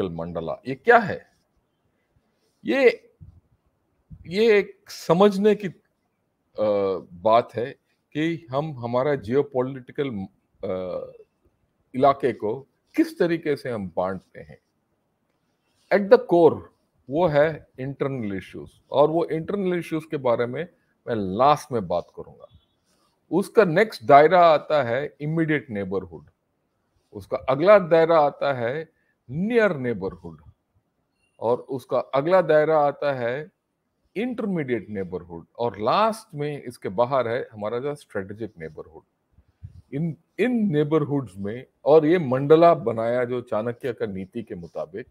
मंडला ये क्या है ये ये एक समझने की बात है कि हम हमारा जियो पोलिटिकल इलाके को किस तरीके से हम बांटते हैं एट द कोर वो है इंटरनल इश्यूज और वो इंटरनल इश्यूज के बारे में मैं लास्ट में बात करूंगा उसका नेक्स्ट दायरा आता है इमीडिएट नेबरहुड उसका अगला दायरा आता है नियर नेबरहुड और उसका अगला दायरा आता है इंटरमीडिएट नेबरहुड और लास्ट में इसके बाहर है हमारा जो स्ट्रेटेजिक नेबरहुड इन इन नेबरहुड्स में और ये मंडला बनाया जो चाणक्य का नीति के मुताबिक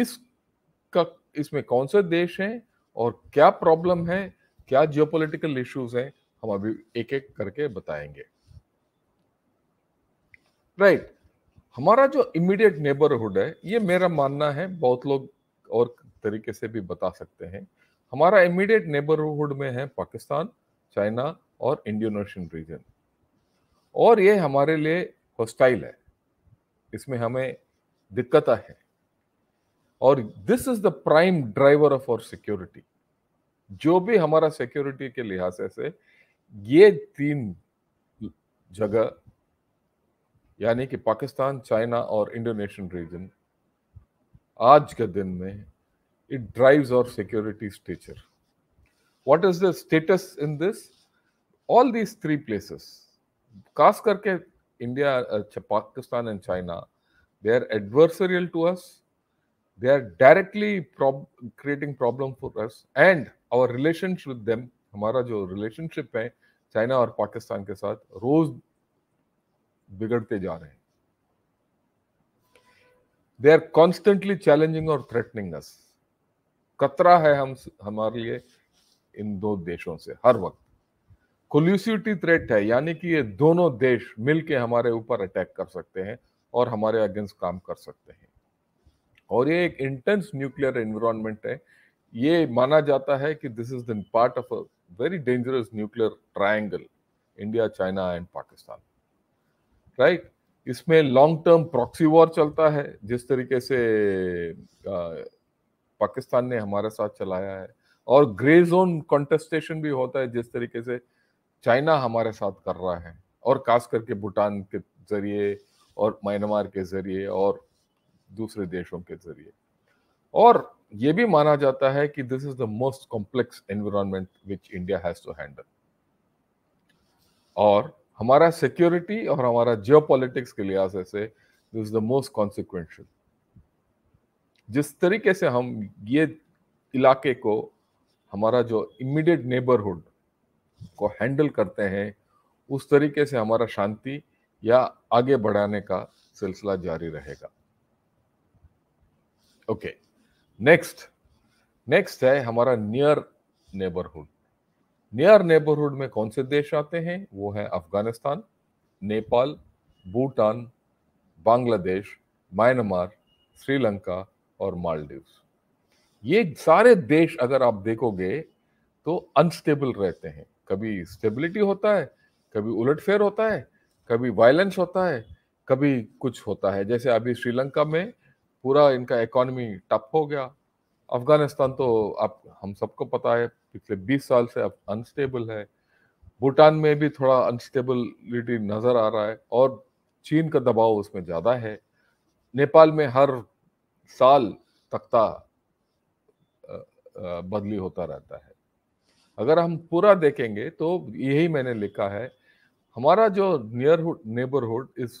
इसका इसमें कौन से देश हैं और क्या प्रॉब्लम है क्या जियोपॉलिटिकल इश्यूज हैं हम अभी एक एक करके बताएंगे राइट right. हमारा जो इमीडिएट नेबरहुड है ये मेरा मानना है बहुत लोग और तरीके से भी बता सकते हैं हमारा इमीडिएट नेबरहुड में है पाकिस्तान चाइना और इंडियन ओशन रीजन और ये हमारे लिए हॉस्टाइल है इसमें हमें दिक्कत है और this is the prime driver of our security जो भी हमारा सिक्योरिटी के लिहाज से ये तीन जगह यानी कि पाकिस्तान चाइना और इंडोनेशियन रीजन आज के दिन में it drives our security stature what is the status in this all these three places खास करके इंडिया अच्छा, Pakistan and China they are adversarial to us they are directly creating problem for us and our relationship with them हमारा जो relationship है China और पाकिस्तान के साथ रोज बिगड़ते जा रहे हैं दे आर कॉन्स्टेंटली चैलेंजिंग और थ्रेटनिंग अस कतरा है हम हमारे लिए इन दो देशों से हर वक्त कोल्यूसिटी थ्रेट है यानी कि ये दोनों देश मिलके हमारे ऊपर अटैक कर सकते हैं और हमारे अगेंस्ट काम कर सकते हैं और ये एक इंटेंस न्यूक्लियर एनवायरनमेंट है ये माना जाता है कि this is the part of a very dangerous nuclear triangle India China and Pakistan right इसमें लॉन्ग टर्म प्रॉक्सी वॉर चलता है जिस तरीके से पाकिस्तान ने हमारे साथ चलाया है और ग्रे जोन कॉन्टेस्टेशन भी होता है जिस तरीके से चाइना हमारे साथ कर रहा है और खास करके भूटान के जरिए और म्यांमार के जरिए और दूसरे देशों के जरिए और ये भी माना जाता है कि this is the most complex environment which India has to handle और हमारा सिक्योरिटी और हमारा जियो के लिहाज से this is the most consequential जिस तरीके से हम ये इलाके को हमारा जो इमीडिएट नेबरहुड को हैंडल करते हैं उस तरीके से हमारा शांति या आगे बढ़ाने का सिलसिला जारी रहेगा ओके नेक्स्ट नेक्स्ट है हमारा नियर नेबरहुड नियर नेबरहुड में कौन से देश आते हैं वो है अफगानिस्तान नेपाल भूटान बांग्लादेश म्यांमार श्रीलंका और मालदीव्स ये सारे देश अगर आप देखोगे तो अनस्टेबल रहते हैं कभी स्टेबिलिटी होता है कभी उलटफेर होता है कभी वायलेंस होता है कभी कुछ होता है जैसे अभी श्रीलंका में पूरा इनका इकोनॉमी टप हो गया अफगानिस्तान तो आप हम सबको पता है पिछले 20 साल से अब अनस्टेबल है भूटान में भी थोड़ा अनस्टेबिलिटी नज़र आ रहा है और चीन का दबाव उसमें ज़्यादा है नेपाल में हर साल तख्ता बदली होता रहता है अगर हम पूरा देखेंगे तो यही मैंने लिखा है हमारा जो nearhood neighbourhood is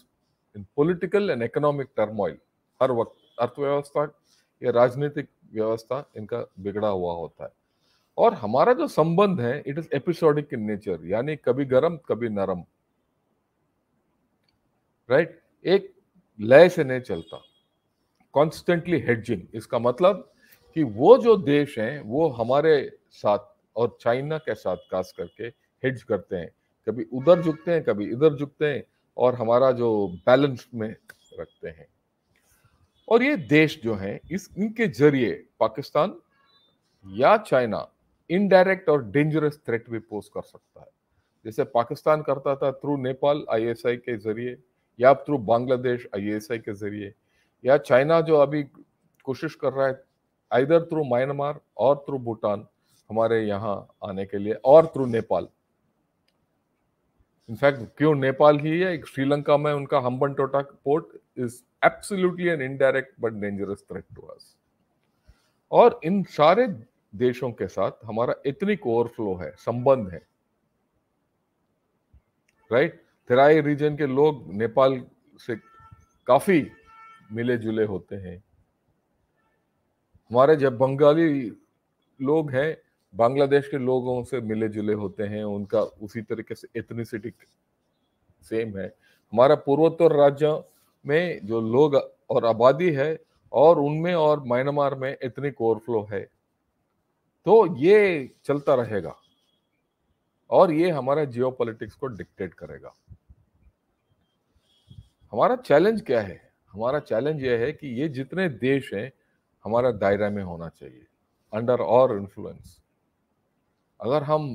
in political and economic turmoil हर वक्त अर्थव्यवस्था या राजनीतिक व्यवस्था इनका बिगड़ा हुआ होता है और हमारा जो संबंध है it is episodic in nature यानी कभी गर्म कभी नरम राइट right? एक लय से नहीं चलता कॉन्स्टेंटली हेडजिंग इसका मतलब कि वो जो देश हैं वो हमारे साथ और चाइना के साथ खास करके हेड्ज करते हैं कभी उधर झुकते हैं कभी इधर झुकते हैं और हमारा जो बैलेंस में रखते हैं और ये देश जो है इस इनके जरिए पाकिस्तान या चाइना इनडायरेक्ट और डेंजरस थ्रेट भी पोस्ट कर सकता है जैसे पाकिस्तान करता था थ्रू नेपाल आईएसआई के जरिए या थ्रू बांग्लादेश आईएसआई के जरिए या चाइना जो अभी कोशिश कर रहा है आइधर थ्रू म्यांमार और थ्रू भूटान हमारे यहाँ आने के लिए और थ्रू नेपाल इनफैक्ट क्यों नेपाल ही है श्रीलंका में उनका Hambantota port is absolutely an indirect but dangerous threat to us और इन सारे देशों के साथ हमारा इतनी कोर फ्लो है संबंध है राइट right? तराई रीजन के लोग नेपाल से काफी मिले जुले होते हैं हमारे जब बंगाली लोग हैं बांग्लादेश के लोगों से मिले जुले होते हैं उनका उसी तरीके से एथनिसिटी सेम है हमारा पूर्वोत्तर राज्य में जो लोग और आबादी है और उनमें और म्यांमार में इतनी ओवरफ्लो है तो ये चलता रहेगा और ये हमारा जियो को डिक्टेट करेगा हमारा चैलेंज क्या है हमारा चैलेंज यह है कि ये जितने देश हैं हमारा दायरा में होना चाहिए अंडर और इन्फ्लुएंस अगर हम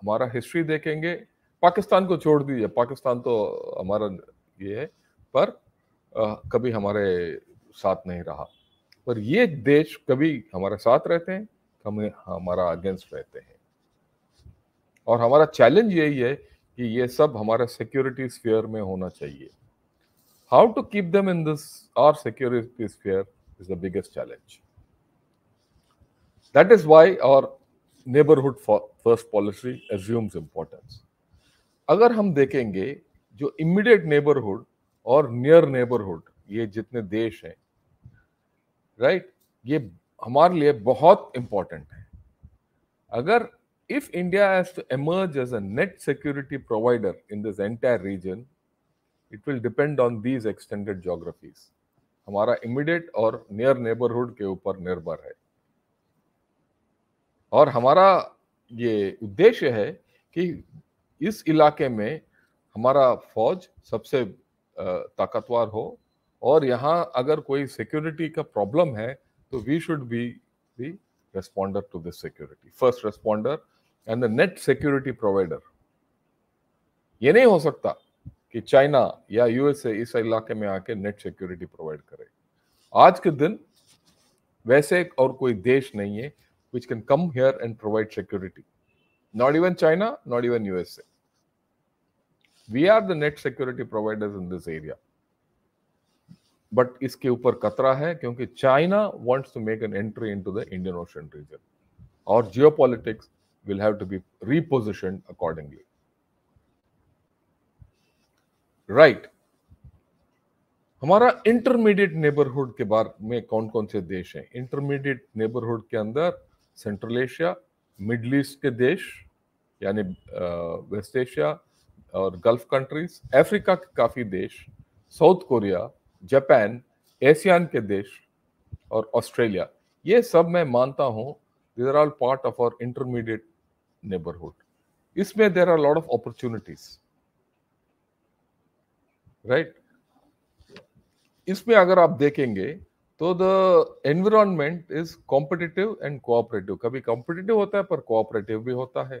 हमारा हिस्ट्री देखेंगे पाकिस्तान को छोड़ दीजिए पाकिस्तान तो हमारा ये है पर कभी हमारे साथ नहीं रहा पर ये देश कभी हमारे साथ रहते हैं कभी हमारा अगेंस्ट रहते हैं और हमारा चैलेंज यही है कि ये सब हमारे सिक्योरिटी स्फीयर में होना चाहिए how to keep them in this our security sphere is the biggest challenge that is why our neighbourhood first policy assumes importance अगर हम देखेंगे जो इमीडिएट नेबरहुड और नियर नेबरहुड ये जितने देश हैं राइट ये हमारे लिए बहुत इंपॉर्टेंट है अगर if India has to emerge as a net security provider in this entire region it will depend on these extended geographies हमारा इमिडिएट और नियर नेबरहुड के ऊपर निर्भर है और हमारा ये उद्देश्य है कि इस इलाके में हमारा फौज सबसे ताकतवर हो और यहाँ अगर कोई सिक्योरिटी का प्रॉब्लम है तो we should be the responder to this security first responder and the net security provider ये नहीं हो सकता कि चाइना या यूएसए इस इलाके में आके नेट सिक्योरिटी प्रोवाइड करे आज के दिन वैसे और कोई देश नहीं है which can come here and provide security not even China not even USA we are the net security providers in this area. But iske upar खतरा hai kyunki China wants to make an entry into the Indian Ocean region. Our geopolitics will have to be repositioned accordingly. Right right. हमारा intermediate neighbourhood के बारे में कौन कौन से देश हैं इंटरमीडिएट नेबरहुड के अंदर सेंट्रल एशिया मिडल ईस्ट के देश यानी वेस्ट एशिया और गल्फ कंट्रीज अफ्रीका के काफ़ी देश साउथ कोरिया जापान एशियान के देश और ऑस्ट्रेलिया ये सब मैं मानता हूँ these are all part of our intermediate neighbourhood इसमें there are lot of opportunities right इसमें अगर आप देखेंगे तो the environment is competitive and cooperative कभी कॉम्पिटिटिव होता है पर कोऑपरेटिव भी होता है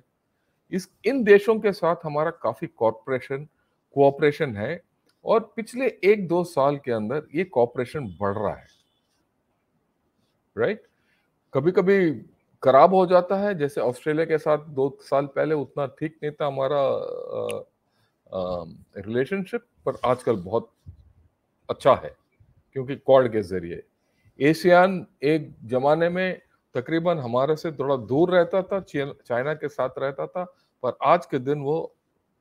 इस इन देशों के साथ हमारा काफ़ी कॉरपोरेशन कोऑपरेशन है और पिछले एक दो साल के अंदर ये कॉपरेशन बढ़ रहा है राइट right? कभी कभी खराब हो जाता है जैसे ऑस्ट्रेलिया के साथ दो साल पहले उतना ठीक नहीं था हमारा रिलेशनशिप पर आजकल बहुत अच्छा है क्योंकि कॉर्ड के जरिए एशियान एक जमाने में तकरीबन हमारे से थोड़ा दूर रहता था चाइना के साथ रहता था पर आज के दिन वो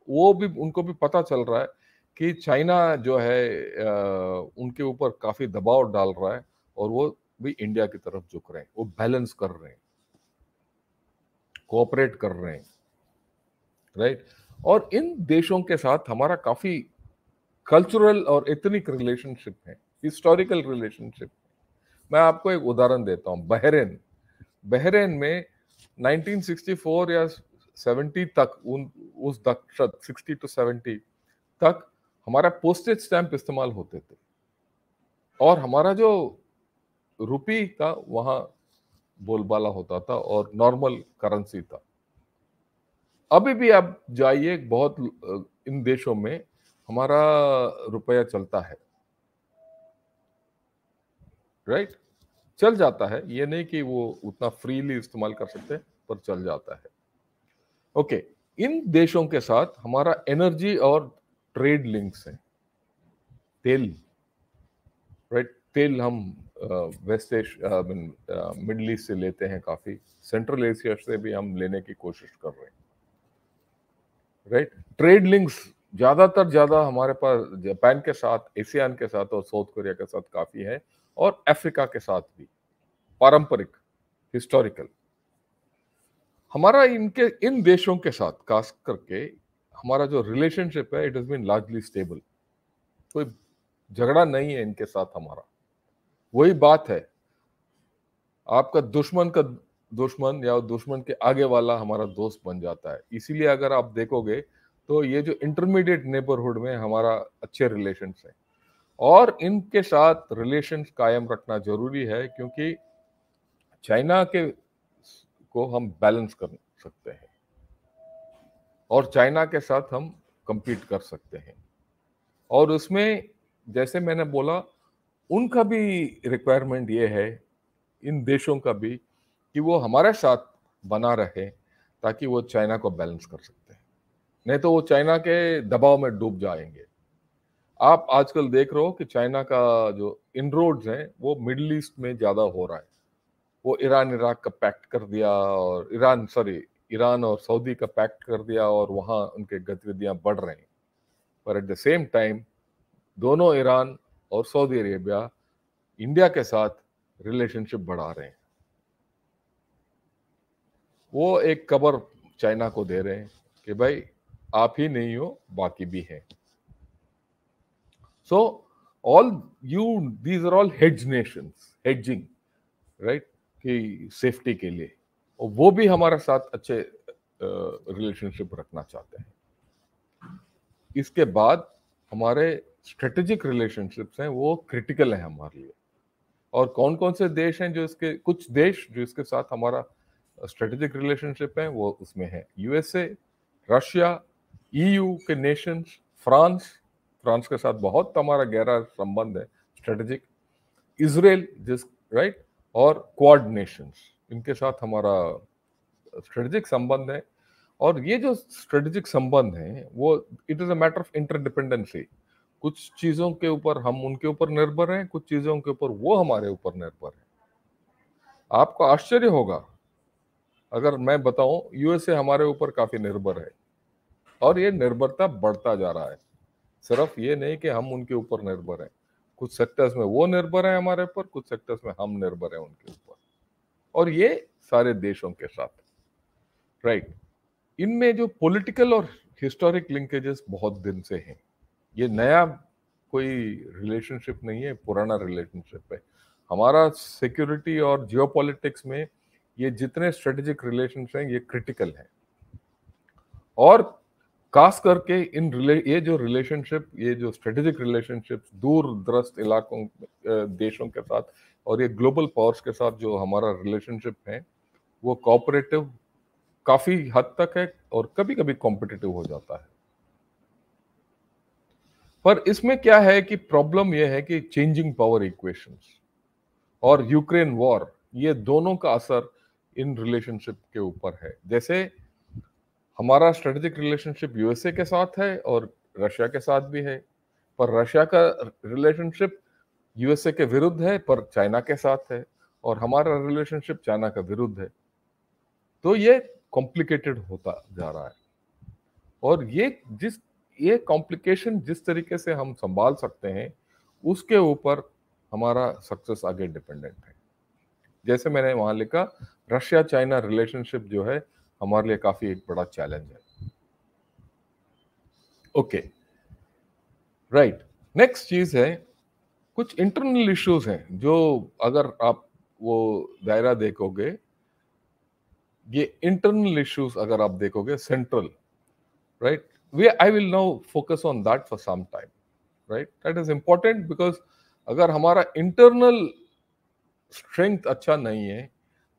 वो भी उनको भी पता चल रहा है कि चाइना जो है आ, उनके ऊपर काफी दबाव डाल रहा है और वो भी इंडिया की तरफ झुक रहे हैं वो बैलेंस कर रहे हैं कोऑपरेट कर रहे हैं राइट और इन देशों के साथ हमारा काफी कल्चरल और एथनिक रिलेशनशिप है हिस्टोरिकल रिलेशनशिप मैं आपको एक उदाहरण देता हूं बहरेन बहरेन में 1964 या सेवेंटी तक उन उस दशक सिक्सटी टू सेवेंटी तक हमारा पोस्टेज स्टैंप इस्तेमाल होते थे और हमारा जो रुपी का वहां बोलबाला होता था और नॉर्मल करेंसी था अभी भी आप जाइए बहुत इन देशों में हमारा रुपया चलता है राइट right? चल जाता है ये नहीं कि वो उतना फ्रीली इस्तेमाल कर सकते पर चल जाता है ओके इन देशों के साथ हमारा एनर्जी और ट्रेड लिंक्स है तेल राइट right? तेल हम वेस्ट एशिया मिडल ईस्ट से लेते हैं काफी सेंट्रल एशिया से भी हम लेने की कोशिश कर रहे हैं राइट ट्रेड लिंक्स ज्यादातर ज्यादा हमारे पास जापान के साथ एशियान के साथ और साउथ कोरिया के साथ काफी है और अफ्रीका के साथ भी पारंपरिक हिस्टोरिकल हमारा इनके इन देशों के साथ खास करके हमारा जो रिलेशनशिप है it is been largely stable कोई झगड़ा नहीं है इनके साथ हमारा वही बात है आपका दुश्मन का दुश्मन या दुश्मन के आगे वाला हमारा दोस्त बन जाता है इसीलिए अगर आप देखोगे तो ये जो इंटरमीडिएट नेबरहुड में हमारा अच्छे रिलेशन है और इनके साथ रिलेशन कायम रखना जरूरी है क्योंकि चाइना के को हम बैलेंस कर सकते हैं और चाइना के साथ हम कंपीट कर सकते हैं और उसमें जैसे मैंने बोला उनका भी रिक्वायरमेंट ये है इन देशों का भी कि वो हमारे साथ बना रहे ताकि वो चाइना को बैलेंस कर सकते हैं नहीं तो वो चाइना के दबाव में डूब जाएंगे आप आजकल देख रहे हो कि चाइना का जो इनरोड्स हैं वो मिडल ईस्ट में ज़्यादा हो रहा है वो ईरान इराक का पैक्ट कर दिया और ईरान सॉरी ईरान और सऊदी का पैक्ट कर दिया और वहाँ उनके गतिविधियाँ बढ़ रही हैं पर एट द सेम टाइम दोनों ईरान और सऊदी अरेबिया इंडिया के साथ रिलेशनशिप बढ़ा रहे हैं वो एक कबर चाइना को दे रहे हैं कि भाई आप ही नहीं हो बाकी भी हैं so all you these are all hedge nations hedging right की सेफ्टी के लिए और वो भी हमारे साथ अच्छे रिलेशनशिप रखना चाहते हैं इसके बाद हमारे स्ट्रेटेजिक रिलेशनशिप्स हैं वो क्रिटिकल हैं हमारे लिए और कौन कौन से देश हैं जो इसके कुछ देश जो इसके साथ हमारा स्ट्रेटेजिक रिलेशनशिप है वो उसमें है यूएसए रशिया ईयू के नेशंस फ्रांस फ्रांस के साथ बहुत हमारा गहरा संबंध है स्ट्रेटेजिक इसराइल जिस राइट और क्वाड नेशंस इनके साथ हमारा स्ट्रेटजिक संबंध है और ये जो स्ट्रेटजिक संबंध है वो it is a matter of interdependency कुछ चीज़ों के ऊपर हम उनके ऊपर निर्भर हैं कुछ चीज़ों के ऊपर वो हमारे ऊपर निर्भर हैं आपको आश्चर्य होगा अगर मैं बताऊं यूएसए हमारे ऊपर काफ़ी निर्भर है और ये निर्भरता बढ़ता जा रहा है सिर्फ ये नहीं कि हम उनके ऊपर निर्भर हैं कुछ सेक्टर्स में वो निर्भर है हमारे ऊपर कुछ सेक्टर्स में हम निर्भर है उनके ऊपर और ये सारे देशों के साथ राइट right. इनमें जो पॉलिटिकल और हिस्टोरिक लिंकेजेस बहुत दिन से हैं ये नया कोई रिलेशनशिप नहीं है पुराना रिलेशनशिप है हमारा सिक्योरिटी और जियोपॉलिटिक्स में ये जितने स्ट्रेटेजिक रिलेशन हैं ये क्रिटिकल हैं और खास करके इन रिले ये जो रिलेशनशिप ये जो स्ट्रेटेजिक रिलेशनशिप दूर दरस्त इलाकों देशों के साथ और ये ग्लोबल पावर्स के साथ जो हमारा रिलेशनशिप है वो कॉपरेटिव काफी हद तक है और कभी कभी कॉम्पिटिटिव हो जाता है पर इसमें क्या है कि प्रॉब्लम यह है कि चेंजिंग पावर इक्वेशन और यूक्रेन वॉर ये दोनों का असर इन रिलेशनशिप के ऊपर है जैसे हमारा स्ट्रेटेजिक रिलेशनशिप यूएसए के साथ है और रशिया के साथ भी है पर रशिया का रिलेशनशिप यूएसए के विरुद्ध है पर चाइना के साथ है और हमारा रिलेशनशिप चाइना का विरुद्ध है तो ये कॉम्प्लिकेटेड होता जा रहा है और ये जिस ये कॉम्प्लिकेशन जिस तरीके से हम संभाल सकते हैं उसके ऊपर हमारा सक्सेस आगे डिपेंडेंट है जैसे मैंने वहां लिखा रशिया चाइना रिलेशनशिप जो है हमारे लिए काफ़ी एक बड़ा चैलेंज है ओके राइट नेक्स्ट चीज़ है कुछ इंटरनल इश्यूज हैं जो अगर आप वो दायरा देखोगे ये इंटरनल इश्यूज अगर आप देखोगे central right way I will now focus on that for some time right that is important because अगर हमारा इंटरनल स्ट्रेंथ अच्छा नहीं है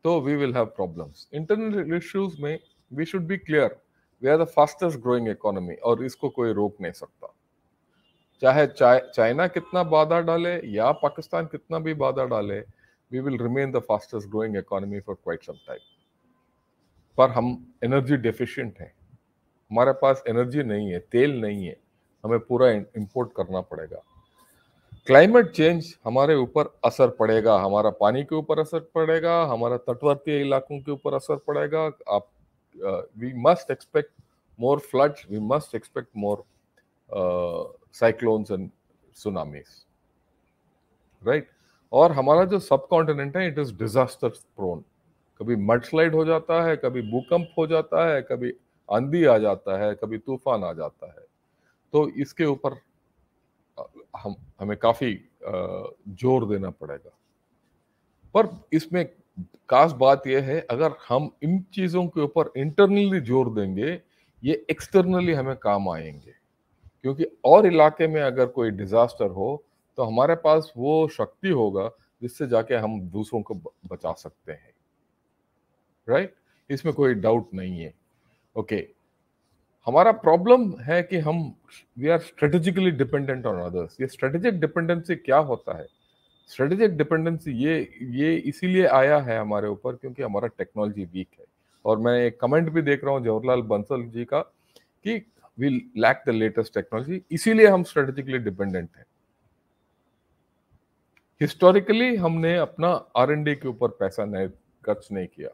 तो we will have problems internal issues में we should be clear we are the fastest growing economy और इसको कोई रोक नहीं सकता चाहे चाइना कितना बाधा डाले या पाकिस्तान कितना भी बाधा डाले we will remain the fastest growing economy for quite some time पर हम एनर्जी डेफिशिएंट हैं हमारे पास एनर्जी नहीं है तेल नहीं है हमें पूरा इंपोर्ट करना पड़ेगा क्लाइमेट चेंज हमारे ऊपर असर पड़ेगा हमारा पानी के ऊपर असर पड़ेगा हमारा तटवर्तीय इलाकों के ऊपर असर पड़ेगा आप we must expect more flood we must expect more cyclones and tsunamis right और हमारा जो सब कॉन्टिनेंट है इट इज डिजास्टर प्रोन कभी मडस्लाइड हो जाता है कभी भूकंप हो जाता है कभी आंधी आ जाता है कभी तूफान आ जाता है तो इसके ऊपर हम हमें काफ़ी जोर देना पड़ेगा पर इसमें खास बात यह है अगर हम इन चीज़ों के ऊपर इंटरनली जोर देंगे ये एक्सटर्नली हमें काम आएंगे क्योंकि और इलाके में अगर कोई डिज़ास्टर हो तो हमारे पास वो शक्ति होगा जिससे जाके हम दूसरों को बचा सकते हैं राइट right? इसमें कोई डाउट नहीं है ओके okay. हमारा प्रॉब्लम है कि हम we are strategically dependent on others ये स्ट्रेटेजिक डिपेंडेंसी क्या होता है स्ट्रेटेजिक डिपेंडेंसी ये ये इसीलिए आया है हमारे ऊपर क्योंकि हमारा टेक्नोलॉजी वीक है और मैं एक कमेंट भी देख रहा हूँ जवाहरलाल बंसल जी का कि we lack the latest technology इसीलिए हम स्ट्रेटेजिकली डिपेंडेंट हैं हिस्टोरिकली हमने अपना आर के ऊपर पैसा नहीं खर्च नहीं किया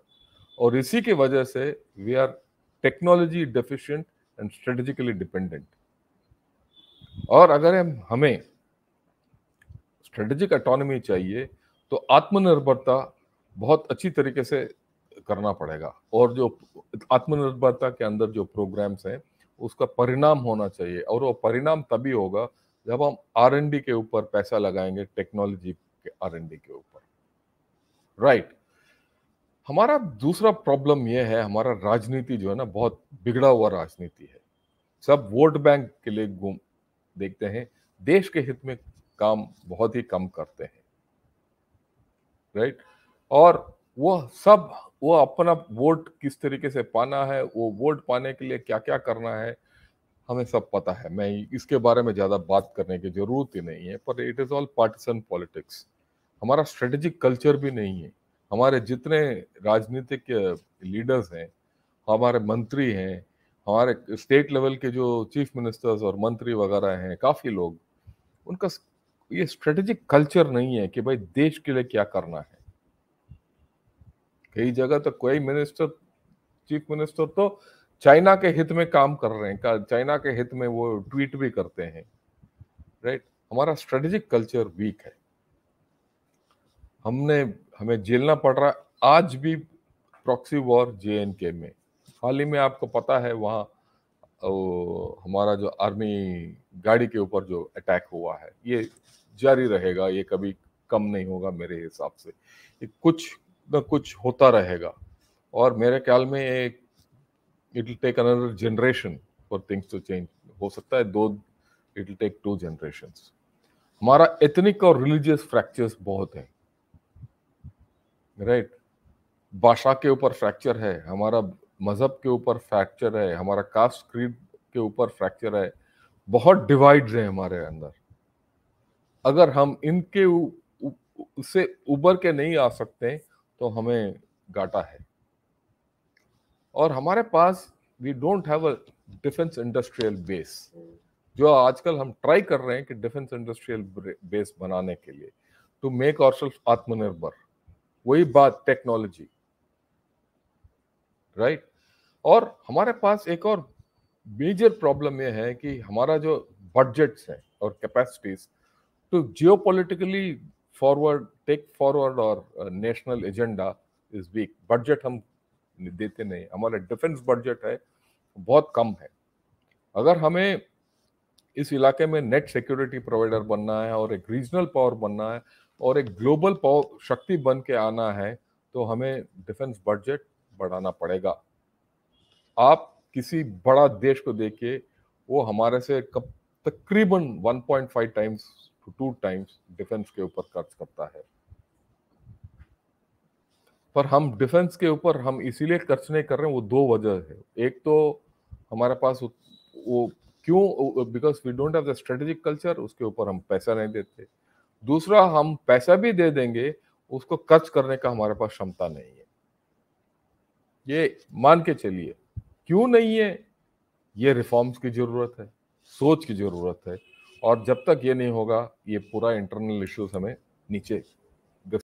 और इसी की वजह से we are technology deficient and strategically dependent और अगर हम हमें स्ट्रेटेजिक अटोनमी चाहिए तो आत्मनिर्भरता बहुत अच्छी तरीके से करना पड़ेगा और जो आत्मनिर्भरता के अंदर जो प्रोग्राम्स हैं उसका परिणाम होना चाहिए और वो परिणाम तभी होगा जब हम आर के ऊपर पैसा लगाएंगे टेक्नोलॉजी के आर के ऊपर राइट right. हमारा दूसरा प्रॉब्लम यह है हमारा राजनीति जो है ना बहुत बिगड़ा हुआ राजनीति है सब वोट बैंक के लिए घूम देखते हैं देश के हित में काम बहुत ही कम करते हैं राइट और वो सब वो अपना वोट किस तरीके से पाना है वो वोट पाने के लिए क्या क्या करना है हमें सब पता है मैं इसके बारे में ज़्यादा बात करने की जरूरत ही नहीं है पर it is all partisan politics हमारा स्ट्रेटेजिक कल्चर भी नहीं है हमारे जितने राजनीतिक लीडर्स हैं हमारे मंत्री हैं हमारे स्टेट लेवल के जो चीफ मिनिस्टर्स और मंत्री वगैरह हैं काफ़ी लोग उनका ये स्ट्रेटेजिक कल्चर नहीं है कि भाई देश के लिए क्या करना है कई जगह तो कोई मिनिस्टर चीफ मिनिस्टर तो चाइना के हित में काम कर रहे हैं चाइना के हित में वो ट्वीट भी करते हैं राइट हमारा स्ट्रेटेजिक कल्चर वीक है हमने हमें झेलना पड़ रहा है आज भी प्रॉक्सी वॉर जे में हाल ही में आपको पता है वहाँ हमारा जो आर्मी गाड़ी के ऊपर जो अटैक हुआ है ये जारी रहेगा ये कभी कम नहीं होगा मेरे हिसाब से ये कुछ न कुछ होता रहेगा और मेरे ख्याल में एक it will take another generation for things to change हो सकता है दो it will take two generation हमारा एथनिक और रिलीजियस फ्रैक्चर्स बहुत हैं राइट भाषा के ऊपर फ्रैक्चर है हमारा मज़हब के ऊपर फ्रैक्चर है हमारा कास्ट क्रीड के ऊपर फ्रैक्चर है बहुत डिवाइड है हमारे अंदर अगर हम इनके उसे उबर के नहीं आ सकते तो हमें घाटा है और हमारे पास we don't have a defence industrial base जो आजकल हम ट्राई कर रहे हैं कि डिफेंस इंडस्ट्रियल बेस बनाने के लिए टू मेक और आत्मनिर्भर वही बात टेक्नोलॉजी राइट और हमारे पास एक और मेजर प्रॉब्लम यह है कि हमारा जो बजट्स है और capacities to geopolitically forward tech forward और national agenda is weak budget हम देते नहीं हमारा डिफेंस बजट है बहुत कम है अगर हमें इस इलाके में नेट सिक्योरिटी प्रोवाइडर बनना है और एक रीजनल पावर बनना है और एक ग्लोबल शक्ति बन के आना है तो हमें डिफेंस बजट बढ़ाना पड़ेगा आप किसी बड़ा देश को देखिए वो हमारे से तकरीबन 1.5 times two two times defence के ऊपर खर्च करता है पर हम डिफेंस के ऊपर हम इसीलिए खर्च नहीं कर रहे हैं वो दो वजह है एक तो हमारे पास वो क्यों because we don't have the strategic culture उसके ऊपर हम पैसा नहीं देते दूसरा हम पैसा भी दे देंगे उसको खर्च करने का हमारे पास क्षमता नहीं है ये मान के चलिए क्यों नहीं है ये रिफॉर्म्स की जरूरत है सोच की जरूरत है और जब तक ये नहीं होगा ये पूरा इंटरनल इश्यूज हमें नीचे